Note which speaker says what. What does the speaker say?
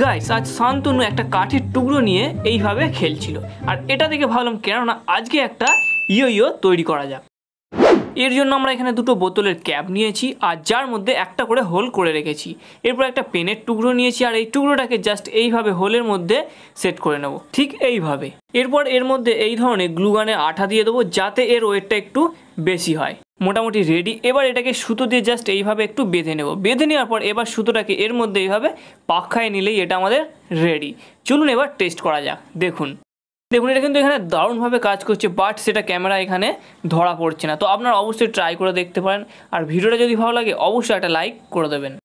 Speaker 1: guys আজ শান্তনু একটা কাঠের টুকরো নিয়ে এইভাবে খেলছিল আর এটা দেখে ভাবলাম কেননা আজকে একটা ইয়ো ইয়ো তৈরি করা যাক এর জন্য আমরা এখানে দুটো বোতলের ক্যাপ নিয়েছি আর যার মধ্যে একটা করে হোল করে রেখেছি এরপর একটা পেনের টুকরো নিয়েছি আর এই টুকরোটাকে জাস্ট এইভাবে হোলের মধ্যে সেট করে নেব ঠিক এইভাবে এরপর এর মধ্যে এই ধরনের গ্লুগানে আঠা দিয়ে দেবো যাতে এর ওয়েটটা একটু বেশি হয় মোটামুটি রেডি এবার এটাকে সুতো দিয়ে জাস্ট এইভাবে একটু বেঁধে নেব বেঁধে নেওয়ার পর এবার সুতোটাকে এর মধ্যে এইভাবে পাক্ষায় নিলেই এটা আমাদের রেডি চলুন এবার টেস্ট করা যাক দেখুন দেখুন এটা কিন্তু এখানে দারুণভাবে কাজ করছে বাট সেটা ক্যামেরা এখানে ধরা পড়ছে না তো আপনারা অবশ্যই ট্রাই করে দেখতে পারেন আর ভিডিওটা যদি ভালো লাগে অবশ্যই একটা লাইক করে দেবেন